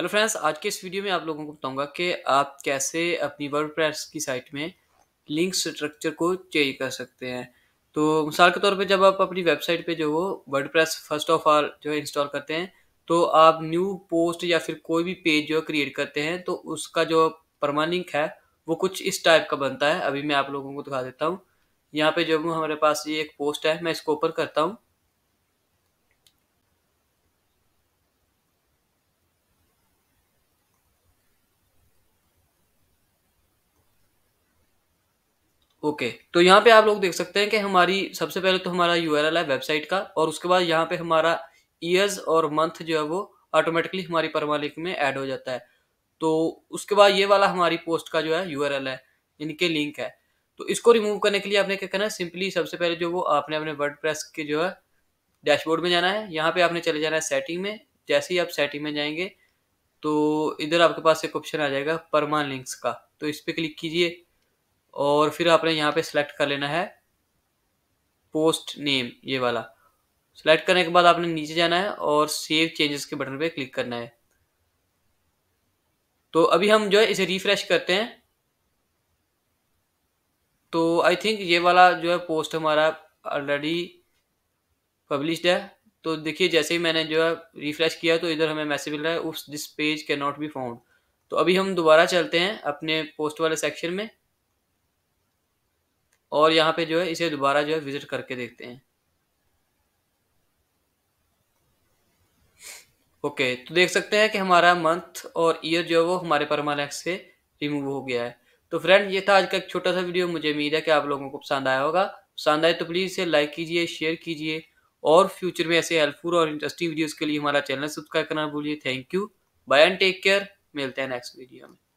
hello friends आज के इस वीडियो में आप लोगों को बताऊंगा कि आप कैसे अपनी वर्डप्रेस की साइट में लिंक स्ट्रक्चर को चेंज कर सकते हैं तो मिसाल के तौर पे जब आप अपनी वेबसाइट पे जो वो वर्डप्रेस फर्स्ट ऑफ ऑल जो है इंस्टॉल करते हैं तो आप न्यू पोस्ट या फिर कोई भी पेज जो है क्रिएट करते हैं तो उसका जो लिंक है वो कुछ इस टाइप का बनता है अभी मैं आप लोगों को दिखा देता हूँ यहाँ पे जो हमारे पास ये एक पोस्ट है मैं इसको ओपन करता हूँ ओके okay, तो यहाँ पे आप लोग देख सकते हैं कि हमारी सबसे पहले तो हमारा यू है वेबसाइट का और उसके बाद यहाँ पे हमारा ईयर्स और मंथ जो है वो ऑटोमेटिकली हमारी परमालिक में ऐड हो जाता है तो उसके बाद ये वाला हमारी पोस्ट का जो है यू है इनके लिंक है तो इसको रिमूव करने के लिए आपने क्या करना है सिंपली सबसे पहले जो वो आपने अपने वर्ड के जो है डैशबोर्ड में जाना है यहाँ पे आपने चले जाना है सेटिंग में जैसे ही आप सेटिंग में जाएंगे तो इधर आपके पास एक ऑप्शन आ जाएगा परमा लिंक्स का तो इस पर क्लिक कीजिए और फिर आपने यहाँ पे सिलेक्ट कर लेना है पोस्ट नेम ये वाला सेलेक्ट करने के बाद आपने नीचे जाना है और सेव चेंजेस के बटन पे क्लिक करना है तो अभी हम जो है इसे रिफ्रेश करते हैं तो आई थिंक ये वाला जो है पोस्ट हमारा ऑलरेडी पब्लिश्ड है तो देखिए जैसे ही मैंने जो है रिफ्रेश किया तो इधर हमें मैसेज मिल रहा है उस this page can not be found तो अभी हम दोबारा चलते हैं अपने पोस्ट वाले सेक्शन में और यहाँ पे जो है इसे दोबारा जो है विजिट करके देखते हैं ओके तो देख सकते हैं कि हमारा मंथ और ईयर जो है वो हमारे परमानेक्स से रिमूव हो गया है तो फ्रेंड ये था आज का एक छोटा सा वीडियो मुझे उम्मीद है कि आप लोगों को पसंद आया होगा पसंद आए तो प्लीज़ इसे लाइक कीजिए शेयर कीजिए और फ्यूचर में ऐसे हेल्पफुल और इंटरेस्टिंग वीडियोज़ के लिए हमारा चैनल सब्सक्राइब करना भूलिए thank you bye and take care मिलते हैं नेक्स्ट वीडियो में